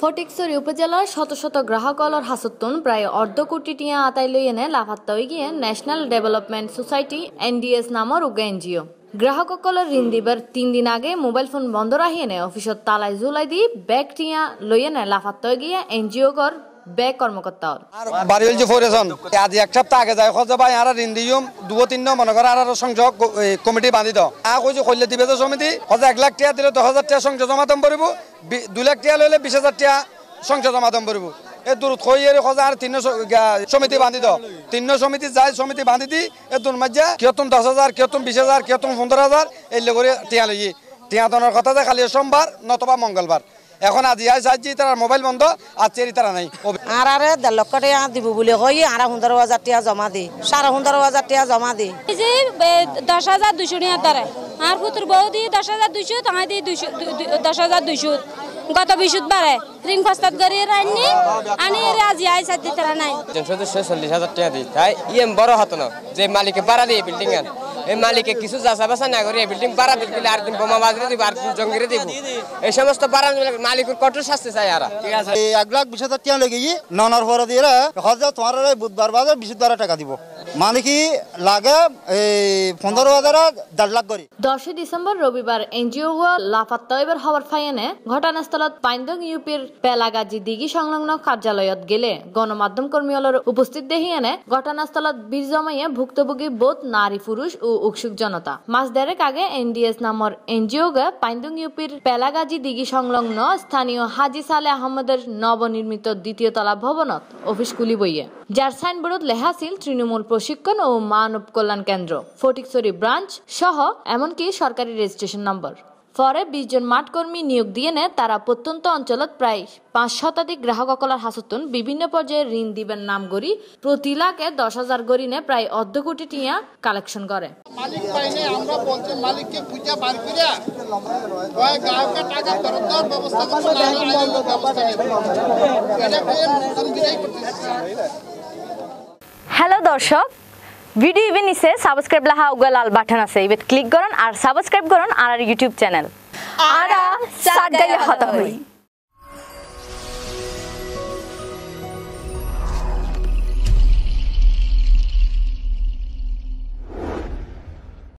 ফটিকসরি উপজেলার শত শত গ্রাহক অলর হাসত্তুন প্রায় অর্ধ কোটি টিয়া আতাই লই এনে লাভাত্তা গিয়ে ন্যাশনাল ডেভেলপমেন্ট সোসাইটি এনডিএস নামর উগ এনজিও গ্রাহকসকলের ঋণ দিবার তিন দিন আগে মোবাইল ফোন বন্ধ রাখি এনে অফিসত তালায় জুলাই দি ব্যাগ টিয়া এনে নেয় লাফাত্ত গিয়ে এনজিও কর ব্যয় কর্মকর্তা এক আগে যায় মনে কমিটি বাঁধি দাও আ দিবে সমিতি এক লাখ টিয়া দিলে দশ হাজার টাকা সংযোগ জমাতম পড়ব দুই লাখ টিয়া লইলে বিশ হাজার টাকা সংযোগ জমাতম পড়ব এ দূর থই এর খোঁজা আর তিন সমিতি বাঁধি দাও সমিতি যায় সমিতি বাঁধি দি এ দূর মাঝে কিয়তন দশ হাজার কিয়তন বিশ হাজার কিয়তন পনেরো হাজার এই করে টিয়া লই টিয়া দনের কথা যে খালি সোমবার নতবা মঙ্গলবার এখন আজি আই সাহায্যে তার মোবাইল বন্ধ আর চেরি তারা নাই আর আরে দেড় লক্ষ টাকা দিব বলে কই আর সুন্দর হাজার টাকা জমা দি সাড়ে সুন্দর হাজার টাকা জমা দি দশ হাজার দুশো নিয়ে দ্বারা আর পুত্র বউ দিয়ে দশ হাজার দুশো তাহা দিয়ে দুশো দশ হাজার দুশো গত বিশুধবারে রিং ফস্তাত করি রাইনি আনি রাজি আই সাথে তারা নাই সদস্য চল্লিশ হাজার টাকা দিই তাই ইএম বড় হতো না যে মালিকে বাড়া দিয়ে বিল্ডিং মালিকে কিছু যাচা বাসা না করে বিল্ডিং বাড়া দিলে আর দিন বোমা বাজরে দিব আর দিন জঙ্গিরে দিব এই সমস্ত বাড়া মালিকের কঠোর শাস্তি চাই আর এক লাখ বিশ হাজার টাকা লেগে ননার পরে দিয়ে হজ তোমার বুধবার বাজার বিশ হাজার টাকা দিব দশই ডিসেম্বর রবিবার এনজিও ফাইনে ঘটনাস্থলত পাইন্দং ইউপির পেলাগাজি দিঘি সংলগ্ন কার্যালয়ত গেলে গণমাধ্যম কর্মীলর উপস্থিত এনে ঘটনাস্থলত ভুক্তভোগী বোধ নারী পুরুষ ও উৎসুক জনতা মাস দেড়েক আগে এনডিএস নামর এনজিও গে পাইন্দং ইউপির পেলাগাজি দিঘি সংলগ্ন স্থানীয় হাজি সালে আহমদের নবনির্মিত দ্বিতীয় তলা ভবনত অফিস খুলি বইয়ে যার সাইনবোর্ডত লেহাছিল তৃণমূল প্রশিক্ষণ ও মানব কল্যাণ কেন্দ্র ফটিকছড়ি ব্রাঞ্চ সহ এমনকি সরকারি রেজিস্ট্রেশন নম্বর পরে বিশ জন মাঠ কর্মী নিয়োগ দিয়ে নেয় তারা প্রত্যন্ত অঞ্চলত প্রায় পাঁচ শতাধিক গ্রাহক অকলার হাসতন বিভিন্ন পর্যায়ে ঋণ দিবেন নাম গড়ি প্রতি লাখে দশ হাজার গড়ি নে প্রায় অর্ধ কোটি টিয়া কালেকশন করে মালিক আমরা মালিককে বার গ্রাহকের টাকা ফেরত দেওয়ার ব্যবস্থা না ব্যবস্থা হ্যালো দর্শক ভিডিও ইভেন ইসে সাবস্ক্রাইব লাহা উগা লাল বাটন আছে ইভেন ক্লিক করুন আর সাবস্ক্রাইব করুন আর ইউটিউব চ্যানেল আর সাগাইয়া হতা হই